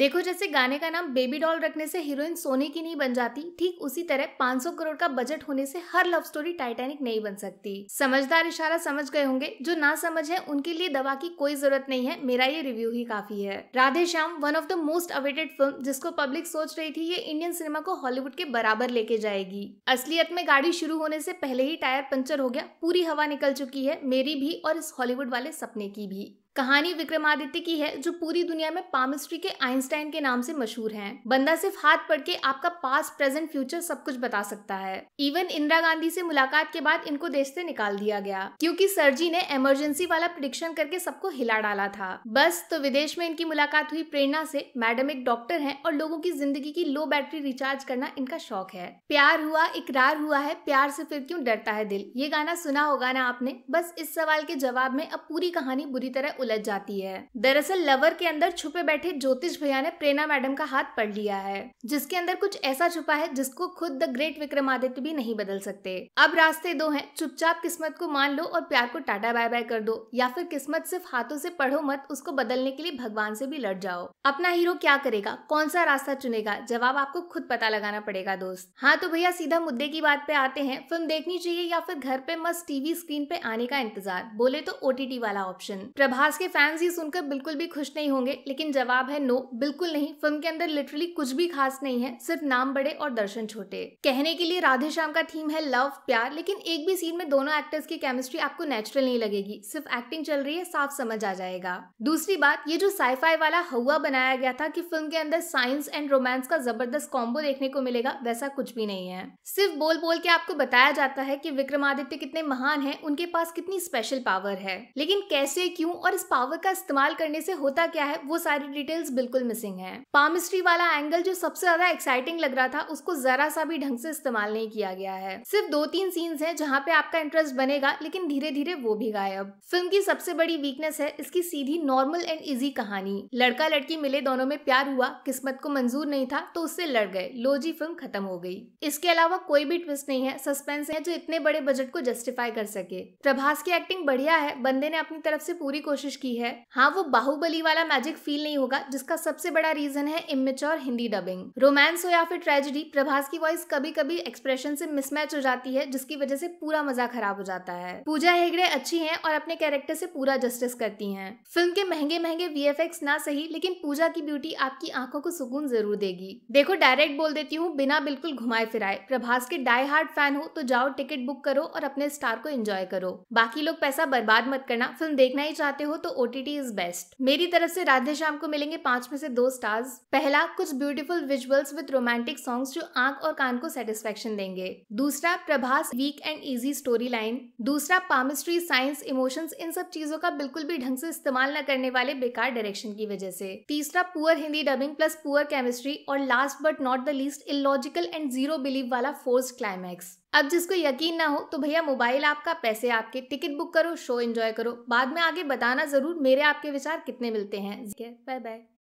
देखो जैसे गाने का नाम बेबी डॉल रखने से हीरोइन सोने की नहीं बन जाती ठीक उसी तरह 500 करोड़ का बजट होने से हर लव स्टोरी टाइटैनिक नहीं बन सकती समझदार इशारा समझ गए होंगे जो ना समझ है उनके लिए दवा की कोई जरूरत नहीं है मेरा ये रिव्यू ही काफी है Radhe Shyam one of the most awaited film जिसको पब्लिक सोच रही थी ये इंडियन सिनेमा को हॉलीवुड के बराबर लेके जाएगी असलियत में गाड़ी शुरू होने से पहले ही टायर पंचर हो गया पूरी हवा निकल चुकी है मेरी भी और इस हॉलीवुड वाले सपने की भी कहानी विक्रमादित्य की है जो पूरी दुनिया में पामिस्ट्री के आइंस्टाइन के नाम से मशहूर हैं। बंदा सिर्फ हाथ पढ़ के आपका पास प्रेजेंट फ्यूचर सब कुछ बता सकता है इवन इंदिरा गांधी से मुलाकात के बाद इनको देश से निकाल दिया गया क्योंकि सरजी ने इमरजेंसी वाला प्रिडिक्शन करके सबको हिला डाला था बस तो विदेश में इनकी मुलाकात हुई प्रेरणा से मैडम एक डॉक्टर है और लोगों की जिंदगी की लो बैटरी रिचार्ज करना इनका शौक है प्यार हुआ इकरार हुआ है प्यार से फिर क्यों डरता है दिल ये गाना सुना होगा ना आपने बस इस सवाल के जवाब में अब पूरी कहानी बुरी तरह उलझ जाती है दरअसल लवर के अंदर छुपे बैठे ज्योतिष भैया ने प्रेरणा मैडम का हाथ पढ़ लिया है जिसके अंदर कुछ ऐसा छुपा है जिसको खुद द ग्रेट विक्रमादित्य भी नहीं बदल सकते अब रास्ते दो हैं चुपचाप किस्मत को मान लो और प्यार को टाटा बाय बाय कर दो या फिर किस्मत सिर्फ हाथों से पढ़ो मत उसको बदलने के लिए भगवान से भी लड़ जाओ अपना हीरो क्या करेगा कौन सा रास्ता चुनेगा जवाब आपको खुद पता लगाना पड़ेगा दोस्त हाँ तो भैया सीधा मुद्दे की बात पे आते हैं फिल्म देखनी चाहिए या फिर घर पे मस्त टीवी स्क्रीन पे आने का इंतजार बोले तो ओटीटी वाला ऑप्शन प्रभा आज के फैंस ये सुनकर बिल्कुल भी खुश नहीं होंगे लेकिन जवाब है नो बिल्कुल नहीं फिल्म के अंदर लिटरली कुछ भी खास नहीं है सिर्फ नाम बड़े और दर्शन छोटे कहने के लिए राधे श्याम का थीम है लव प्यार लेकिन एक भी सीन में दोनों एक्टर्स की केमिस्ट्री आपको नेचुरल नहीं लगेगी सिर्फ एक्टिंग चल रही है साफ समझ आ जाएगा दूसरी बात ये जो साईफाई वाला हवा बनाया गया था की फिल्म के अंदर साइंस एंड रोमांस का जबरदस्त कॉम्बो देखने को मिलेगा वैसा कुछ भी नहीं है सिर्फ बोल बोल के आपको बताया जाता है की विक्रमादित्य कितने महान है उनके पास कितनी स्पेशल पावर है लेकिन कैसे क्यूँ और इस पावर का इस्तेमाल करने से होता क्या है वो सारी डिटेल्स बिल्कुल मिसिंग है पामिस्ट्री वाला एंगल जो सबसे ज्यादा एक्साइटिंग लग रहा था उसको जरा सा भी ढंग से इस्तेमाल नहीं किया गया है सिर्फ दो तीन सीन्स हैं जहाँ पे आपका इंटरेस्ट बनेगा लेकिन धीरे धीरे वो भी गायब फिल्म की सबसे बड़ी वीकनेस है इसकी सीधी नॉर्मल एंड इजी कहानी लड़का लड़की मिले दोनों में प्यार हुआ किस्मत को मंजूर नहीं था तो उससे लड़ गए लोजी फिल्म खत्म हो गई इसके अलावा कोई भी ट्विस्ट नहीं है सस्पेंस है जो इतने बड़े बजट को जस्टिफाई कर सके प्रभास की एक्टिंग बढ़िया है बंदे ने अपनी तरफ से पूरी कोशिश कोशिश की है हाँ वो बाहुबली वाला मैजिक फील नहीं होगा जिसका सबसे बड़ा रीजन है इमेच्योर हिंदी डबिंग रोमांस हो या फिर ट्रेजिडी प्रभास की वॉइस कभी कभी एक्सप्रेशन से मिसमैच हो जाती है जिसकी वजह से पूरा मजा खराब हो जाता है पूजा हेगड़े अच्छी है और अपने कैरेक्टर से पूरा जस्टिस करती है फिल्म के महंगे महंगे वी ना सही लेकिन पूजा की ब्यूटी आपकी आंखों को सुकून जरूर देगी देखो डायरेक्ट बोल देती हूँ बिना बिल्कुल घुमाए फिराए प्रभास के डाई हार्ड फैन हो तो जाओ टिकट बुक करो और अपने स्टार को एंजॉय करो बाकी लोग पैसा बर्बाद मत करना फिल्म देखना ही चाहते हो तो O T T is best मेरी तरफ से राधे श्याम को मिलेंगे पांच में से दो स्टार्स पहला कुछ beautiful visuals with romantic songs जो आंख और कान को सेटिस्फेक्शन देंगे दूसरा Prabhas weak and easy story line दूसरा पामिस्ट्री साइंस इमोशंस इन सब चीजों का बिल्कुल भी ढंग से इस्तेमाल न करने वाले बेकार डायरेक्शन की वजह से तीसरा poor Hindi dubbing plus poor chemistry और last but not the least illogical and zero believe वाला फोर्स क्लाइमैक्स अब जिसको यकीन ना हो तो भैया मोबाइल आपका पैसे आपके टिकट बुक करो शो एंजॉय करो बाद में आगे बताना जरूर मेरे आपके विचार कितने मिलते हैं बाय बाय